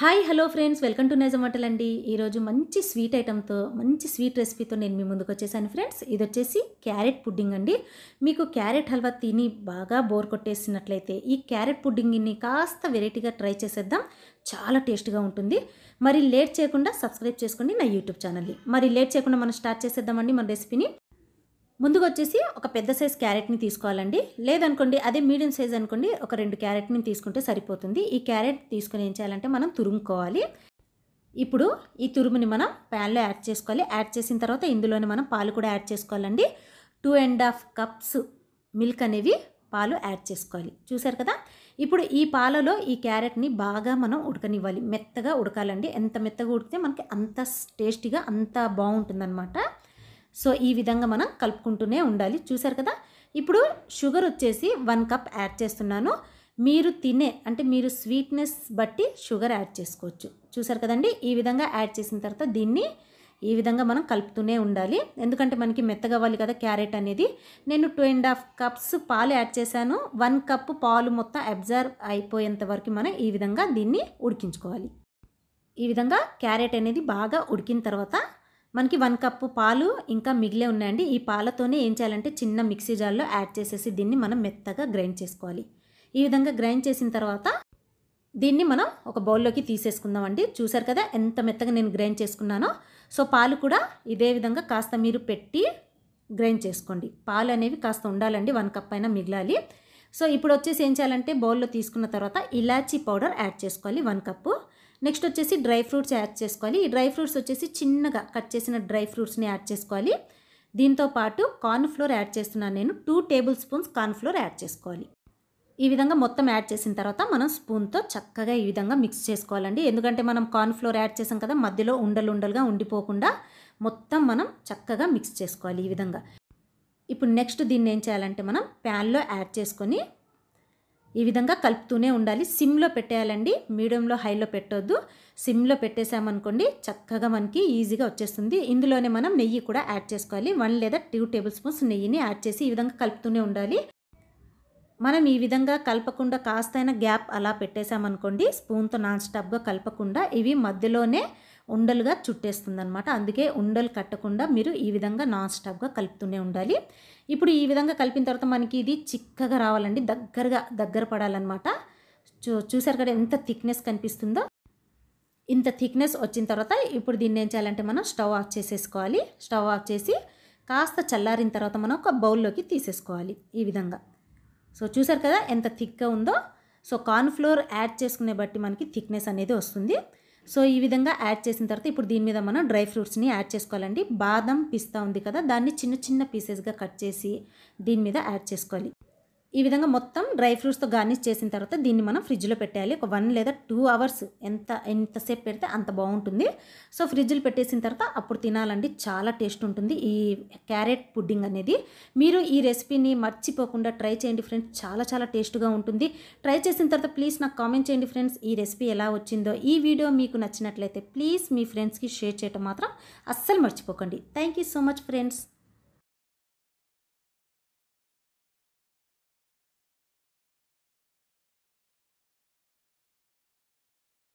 hi hello friends welcome to Nizam అండి ఈరోజు మంచి స్వీట్ ఐటెంతో మంచి స్వీట్ రెసిపీతో నేను మీ ముందుకు వచ్చేసాను ఫ్రెండ్స్ ఇది వచ్చేసి క్యారెట్ పుడ్డింగ్ అండి మీకు క్యారెట్ హల్వా తిని బాగా బోర్ కొట్టేసినట్లయితే ఈ క్యారెట్ పుడ్డింగ్ని కాస్త వెరైటీగా ట్రై చేసేద్దాం చాలా టేస్ట్గా ఉంటుంది మరి లేట్ చేయకుండా సబ్స్క్రైబ్ చేసుకోండి నా యూట్యూబ్ ఛానల్ని మరి లేట్ చేయకుండా మనం స్టార్ట్ చేసేద్దామండి మన రెసిపీని ముందుగా వచ్చేసి ఒక పెద్ద సైజ్ క్యారెట్ని తీసుకోవాలండి లేదనుకోండి అదే మీడియం సైజ్ అనుకోండి ఒక రెండు క్యారెట్ని తీసుకుంటే సరిపోతుంది ఈ క్యారెట్ తీసుకుని ఏం చేయాలంటే మనం తురుముకోవాలి ఇప్పుడు ఈ తురుముని మనం ప్యాన్లో యాడ్ చేసుకోవాలి యాడ్ చేసిన తర్వాత ఇందులోనే మనం పాలు కూడా యాడ్ చేసుకోవాలండి two and half cups milk అనేవి పాలు యాడ్ చేసుకోవాలి చూసారు కదా ఇప్పుడు ఈ పాలలో ఈ క్యారెట్ని బాగా మనం ఉడకనివ్వాలి మెత్తగా ఉడకాలండి ఎంత మెత్తగా ఉడికితే మనకి అంత టేస్టీగా అంత బాగుంటుందన్నమాట సో ఈ విధంగా మనం కలుపుకుంటూనే ఉండాలి చూసారు కదా ఇప్పుడు షుగర్ వచ్చేసి వన్ కప్ యాడ్ చేస్తున్నాను మీరు తినే అంటే మీరు స్వీట్నెస్ బట్టి షుగర్ యాడ్ చేసుకోవచ్చు చూసారు కదండి ఈ విధంగా యాడ్ చేసిన తర్వాత దీన్ని ఈ విధంగా మనం కలుపుతూనే ఉండాలి ఎందుకంటే మనకి మెత్తగవ్వాలి కదా క్యారెట్ అనేది నేను టూ అండ్ హాఫ్ కప్స్ పాలు యాడ్ చేశాను వన్ కప్ పాలు మొత్తం అబ్జర్వ్ అయిపోయేంత వరకు మనం ఈ విధంగా దీన్ని ఉడికించుకోవాలి ఈ విధంగా క్యారెట్ అనేది బాగా ఉడికిన తర్వాత మనకి వన్ కప్పు పాలు ఇంకా మిగిలే ఉన్నాయండి ఈ పాలతోనే ఏం చేయాలంటే చిన్న మిక్సీ జార్లో యాడ్ చేసేసి దీన్ని మనం మెత్తగా గ్రైండ్ చేసుకోవాలి ఈ విధంగా గ్రైండ్ చేసిన తర్వాత దీన్ని మనం ఒక బౌల్లోకి తీసేసుకుందామండి చూసారు కదా ఎంత మెత్తగా నేను గ్రైండ్ చేసుకున్నానో సో పాలు కూడా ఇదే విధంగా కాస్త మీరు పెట్టి గ్రైండ్ చేసుకోండి పాలు అనేవి కాస్త ఉండాలండి వన్ కప్ అయినా మిగలాలి సో ఇప్పుడు వచ్చేసి ఏం చేయాలంటే బౌల్లో తీసుకున్న తర్వాత ఇలాచీ పౌడర్ యాడ్ చేసుకోవాలి వన్ కప్పు నెక్స్ట్ వచ్చేసి డ్రై ఫ్రూట్స్ యాడ్ చేసుకోవాలి ఈ డ్రై ఫ్రూట్స్ వచ్చేసి చిన్నగా కట్ చేసిన డ్రై ఫ్రూట్స్ని యాడ్ చేసుకోవాలి దీంతో పాటు కార్న్ఫ్లోర్ యాడ్ చేస్తున్నాను నేను two tablespoons cornflour add చేసుకోవాలి ఈ విధంగా మొత్తం యాడ్ చేసిన తర్వాత మనం స్పూన్తో చక్కగా ఈ విధంగా మిక్స్ చేసుకోవాలండి ఎందుకంటే మనం కార్న్ఫ్లోర్ యాడ్ చేసాం కదా మధ్యలో ఉండలు ఉండలుగా ఉండిపోకుండా మొత్తం మనం చక్కగా మిక్స్ చేసుకోవాలి ఈ విధంగా ఇప్పుడు నెక్స్ట్ దీన్ని ఏం చేయాలంటే మనం ప్యాన్లో యాడ్ చేసుకొని ఈ విధంగా కలుపుతూనే ఉండాలి సిమ్లో పెట్టేయాలండి మీడియంలో హైలో పెట్టొద్దు సిమ్లో పెట్టేసామనుకోండి చక్కగా మనకి ఈజీగా వచ్చేస్తుంది ఇందులోనే మనం నెయ్యి కూడా యాడ్ చేసుకోవాలి వన్ లేదా టూ టేబుల్ స్పూన్స్ నెయ్యిని యాడ్ చేసి ఈ విధంగా కలుపుతూనే ఉండాలి మనం ఈ విధంగా కలపకుండా కాస్తైన గ్యాప్ అలా పెట్టేసామనుకోండి స్పూన్తో నాన్ స్టాప్గా కలపకుండా ఇవి మధ్యలోనే ఉండలుగా చుట్టేస్తుంది అనమాట అందుకే ఉండలు కట్టకుండా మీరు ఈ విధంగా నాన్ స్టాప్గా కలుపుతూనే ఉండాలి ఇప్పుడు ఈ విధంగా కలిపిన తర్వాత మనకి ఇది చిక్కగా రావాలండి దగ్గరగా దగ్గర పడాలన్నమాట చూ చూసారు కదా ఎంత థిక్నెస్ కనిపిస్తుందో ఇంత థిక్నెస్ వచ్చిన తర్వాత ఇప్పుడు దీన్ని ఏం చేయాలంటే మనం స్టవ్ ఆఫ్ చేసేసుకోవాలి స్టవ్ ఆఫ్ చేసి కాస్త చల్లారిన తర్వాత మనం ఒక బౌల్లోకి తీసేసుకోవాలి ఈ విధంగా సో చూసారు కదా ఎంత థిక్గా ఉందో సో కార్న్ఫ్లోర్ యాడ్ చేసుకునే బట్టి మనకి థిక్నెస్ అనేది వస్తుంది సో ఈ విధంగా యాడ్ చేసిన తర్వాత ఇప్పుడు దీని మీద మనం డ్రై ఫ్రూట్స్ని యాడ్ చేసుకోవాలండి బాదం పిస్తా ఉంది కదా దాన్ని చిన్న చిన్న పీసెస్గా కట్ చేసి దీని మీద యాడ్ చేసుకోవాలి ఈ విధంగా మొత్తం డ్రై ఫ్రూట్స్తో గార్నిష్ చేసిన తర్వాత దీన్ని మనం ఫ్రిడ్జ్లో పెట్టేయాలి ఒక వన్ లేదా టూ అవర్స్ ఎంత ఎంతసేపు పెడితే అంత బాగుంటుంది సో ఫ్రిడ్జ్లో పెట్టేసిన తర్వాత అప్పుడు తినాలండి చాలా టేస్ట్ ఉంటుంది ఈ క్యారెట్ పుడ్డింగ్ అనేది మీరు ఈ రెసిపీని మర్చిపోకుండా ట్రై చేయండి ఫ్రెండ్స్ చాలా చాలా టేస్ట్గా ఉంటుంది ట్రై చేసిన తర్వాత ప్లీజ్ నాకు కామెంట్ చేయండి ఫ్రెండ్స్ ఈ రెసిపీ ఎలా వచ్చిందో ఈ వీడియో మీకు నచ్చినట్లయితే ప్లీజ్ మీ ఫ్రెండ్స్కి షేర్ చేయటం మాత్రం అస్సలు మర్చిపోకండి thank you so much friends